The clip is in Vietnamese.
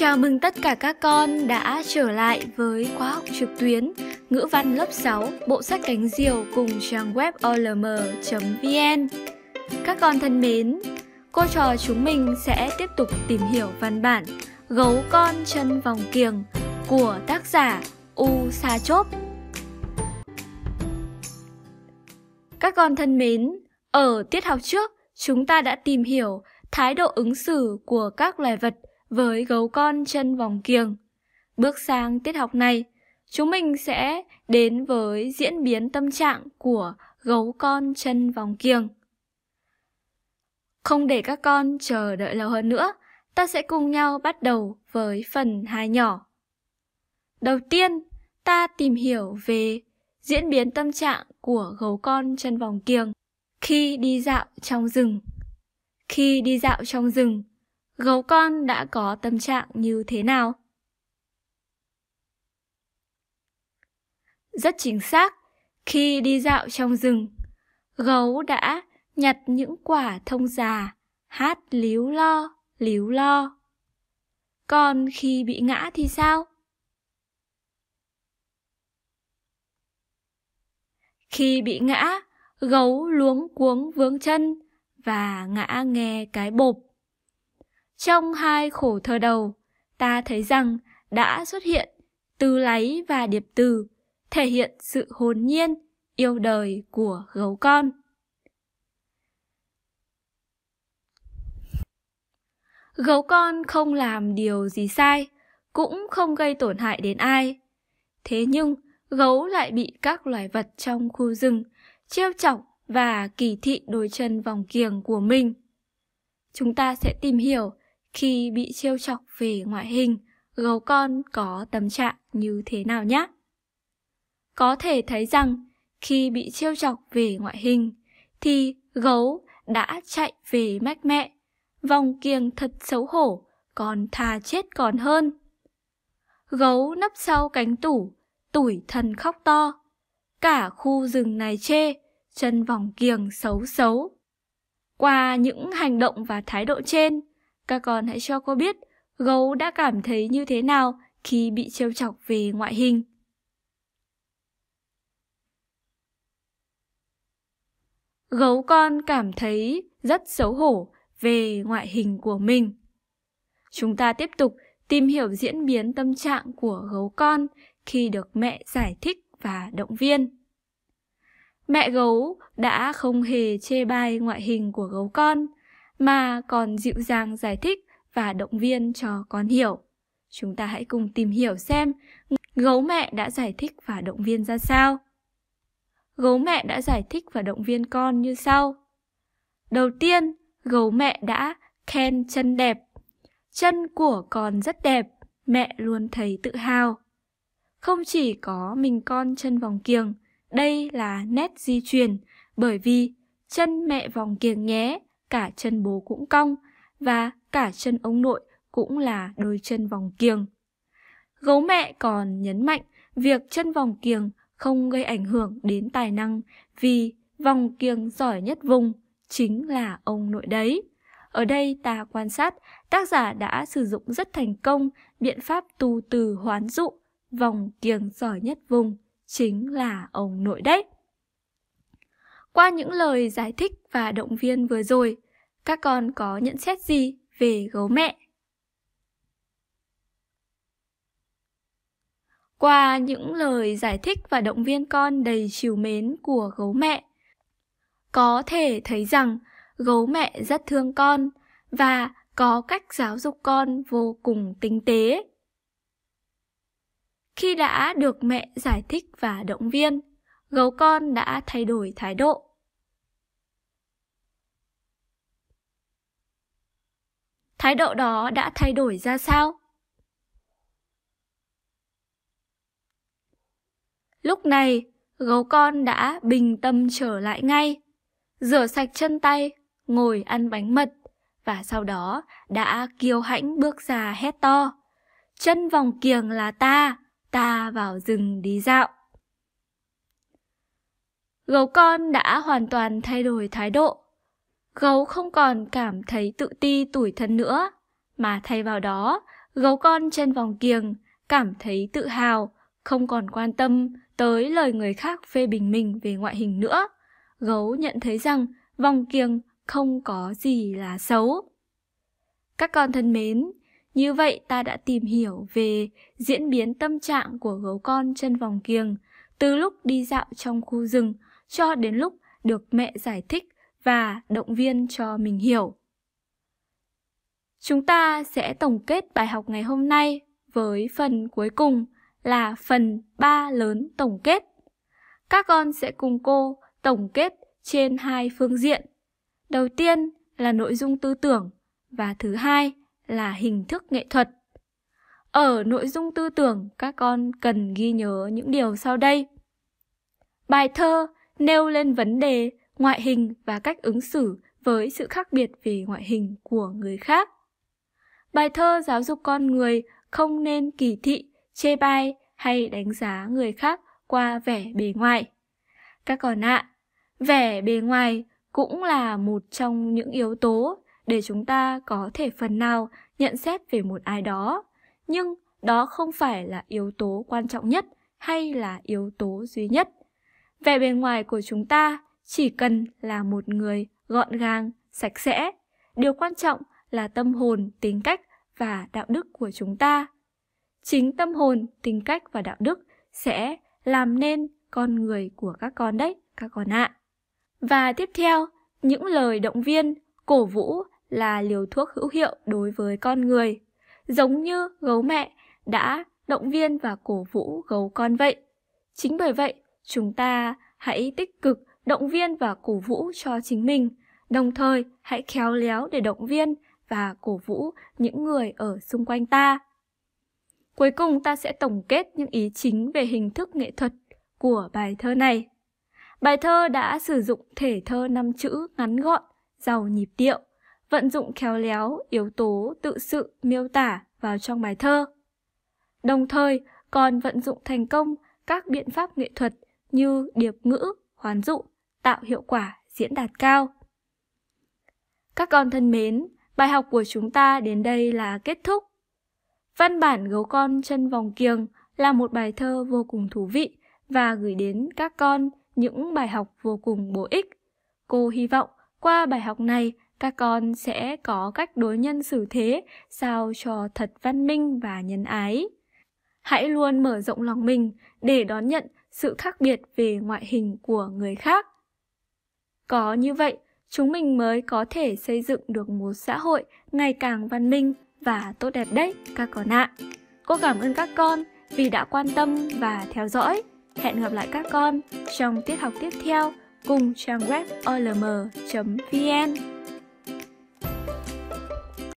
Chào mừng tất cả các con đã trở lại với khóa học trực tuyến ngữ văn lớp 6 bộ sách cánh diều cùng trang web olm.vn Các con thân mến, cô trò chúng mình sẽ tiếp tục tìm hiểu văn bản Gấu con chân vòng kiềng của tác giả U Sa Chốp Các con thân mến, ở tiết học trước chúng ta đã tìm hiểu thái độ ứng xử của các loài vật – với gấu con chân vòng kiềng. Bước sang tiết học này, chúng mình sẽ đến với diễn biến tâm trạng của gấu con chân vòng kiềng. Không để các con chờ đợi lâu hơn nữa, ta sẽ cùng nhau bắt đầu với phần hai nhỏ. Đầu tiên, ta tìm hiểu về diễn biến tâm trạng của gấu con chân vòng kiềng khi đi dạo trong rừng. Khi đi dạo trong rừng, gấu con đã có tâm trạng như thế nào? Rất chính xác, khi đi dạo trong rừng, gấu đã nhặt những quả thông già, hát líu lo, líu lo. Còn khi bị ngã thì sao? Khi bị ngã, gấu luống cuống vướng chân và ngã nghe cái bộp trong hai khổ thơ đầu, ta thấy rằng đã xuất hiện từ lấy và điệp từ, thể hiện sự hồn nhiên, yêu đời của gấu con. Gấu con không làm điều gì sai, cũng không gây tổn hại đến ai. Thế nhưng, gấu lại bị các loài vật trong khu rừng trêu chọc và kỳ thị đôi chân vòng kiềng của mình. Chúng ta sẽ tìm hiểu khi bị trêu chọc về ngoại hình, gấu con có tâm trạng như thế nào nhé. Có thể thấy rằng khi bị trêu chọc về ngoại hình thì gấu đã chạy về mách mẹ, vòng kiềng thật xấu hổ, còn thà chết còn hơn. Gấu nấp sau cánh tủ, tủi thần khóc to. Cả khu rừng này chê, chân vòng kiềng xấu xấu. Qua những hành động và thái độ trên, các con hãy cho cô biết gấu đã cảm thấy như thế nào khi bị trêu chọc về ngoại hình. Gấu con cảm thấy rất xấu hổ về ngoại hình của mình. Chúng ta tiếp tục tìm hiểu diễn biến tâm trạng của gấu con khi được mẹ giải thích và động viên. Mẹ gấu đã không hề chê bai ngoại hình của gấu con mà còn dịu dàng giải thích và động viên cho con hiểu. Chúng ta hãy cùng tìm hiểu xem gấu mẹ đã giải thích và động viên ra sao. Gấu mẹ đã giải thích và động viên con như sau. Đầu tiên, gấu mẹ đã khen chân đẹp. Chân của con rất đẹp, mẹ luôn thấy tự hào. Không chỉ có mình con chân vòng kiềng, đây là nét di truyền bởi vì chân mẹ vòng kiềng nhé cả chân bố cũng cong và cả chân ông nội cũng là đôi chân vòng kiềng. Gấu mẹ còn nhấn mạnh việc chân vòng kiềng không gây ảnh hưởng đến tài năng vì vòng kiềng giỏi nhất vùng chính là ông nội đấy. Ở đây ta quan sát tác giả đã sử dụng rất thành công biện pháp tu từ hoán dụ vòng kiềng giỏi nhất vùng chính là ông nội đấy. Qua những lời giải thích và động viên vừa rồi, các con có nhận xét gì về gấu mẹ? Qua những lời giải thích và động viên con đầy chiều mến của gấu mẹ, có thể thấy rằng gấu mẹ rất thương con và có cách giáo dục con vô cùng tinh tế. Khi đã được mẹ giải thích và động viên, gấu con đã thay đổi thái độ thái độ đó đã thay đổi ra sao lúc này gấu con đã bình tâm trở lại ngay rửa sạch chân tay ngồi ăn bánh mật và sau đó đã kiêu hãnh bước ra hét to chân vòng kiềng là ta ta vào rừng đi dạo gấu con đã hoàn toàn thay đổi thái độ gấu không còn cảm thấy tự ti tủi thân nữa, mà thay vào đó, gấu con trên vòng kiềng cảm thấy tự hào, không còn quan tâm tới lời người khác phê bình mình về ngoại hình nữa. Gấu nhận thấy rằng vòng kiềng không có gì là xấu. Các con thân mến, như vậy ta đã tìm hiểu về diễn biến tâm trạng của gấu con chân vòng kiềng từ lúc đi dạo trong khu rừng cho đến lúc được mẹ giải thích và động viên cho mình hiểu. Chúng ta sẽ tổng kết bài học ngày hôm nay với phần cuối cùng là phần 3 lớn tổng kết. Các con sẽ cùng cô tổng kết trên hai phương diện. Đầu tiên là nội dung tư tưởng và thứ hai là hình thức nghệ thuật. Ở nội dung tư tưởng, các con cần ghi nhớ những điều sau đây. Bài thơ nêu lên vấn đề ngoại hình và cách ứng xử với sự khác biệt về ngoại hình của người khác. Bài thơ giáo dục con người không nên kỳ thị, chê bai hay đánh giá người khác qua vẻ bề ngoài. Các con ạ, vẻ bề ngoài cũng là một trong những yếu tố để chúng ta có thể phần nào nhận xét về một ai đó, nhưng đó không phải là yếu tố quan trọng nhất hay là yếu tố duy nhất. Vẻ bề ngoài của chúng ta chỉ cần là một người gọn gàng sạch sẽ điều quan trọng là tâm hồn tính cách và đạo đức của chúng ta chính tâm hồn tính cách và đạo đức sẽ làm nên con người của các con đấy các con ạ và tiếp theo những lời động viên cổ vũ là liều thuốc hữu hiệu đối với con người giống như gấu mẹ đã động viên và cổ vũ gấu con vậy chính bởi vậy chúng ta hãy tích cực động viên và cổ vũ cho chính mình. Đồng thời, hãy khéo léo để động viên và cổ vũ những người ở xung quanh ta. Cuối cùng ta sẽ tổng kết những ý chính về hình thức nghệ thuật của bài thơ này. Bài thơ đã sử dụng thể thơ năm chữ ngắn gọn, giàu nhịp điệu, vận dụng khéo léo yếu tố tự sự miêu tả vào trong bài thơ. Đồng thời còn vận dụng thành công các biện pháp nghệ thuật như điệp ngữ, hoán dụ tạo hiệu quả diễn đạt cao. Các con thân mến, bài học của chúng ta đến đây là kết thúc. Văn bản gấu con chân vòng kiềng là một bài thơ vô cùng thú vị và gửi đến các con những bài học vô cùng bổ ích. Cô hy vọng qua bài học này các con sẽ có cách đối nhân xử thế sao cho thật văn minh và nhân ái. Hãy luôn mở rộng lòng mình để đón nhận sự khác biệt về ngoại hình của người khác có như vậy, chúng mình mới có thể xây dựng được một xã hội ngày càng văn minh và tốt đẹp đấy các con ạ. Cô cảm ơn các con vì đã quan tâm và theo dõi. Hẹn gặp lại các con trong tiết học tiếp theo cùng trang web olm.vn.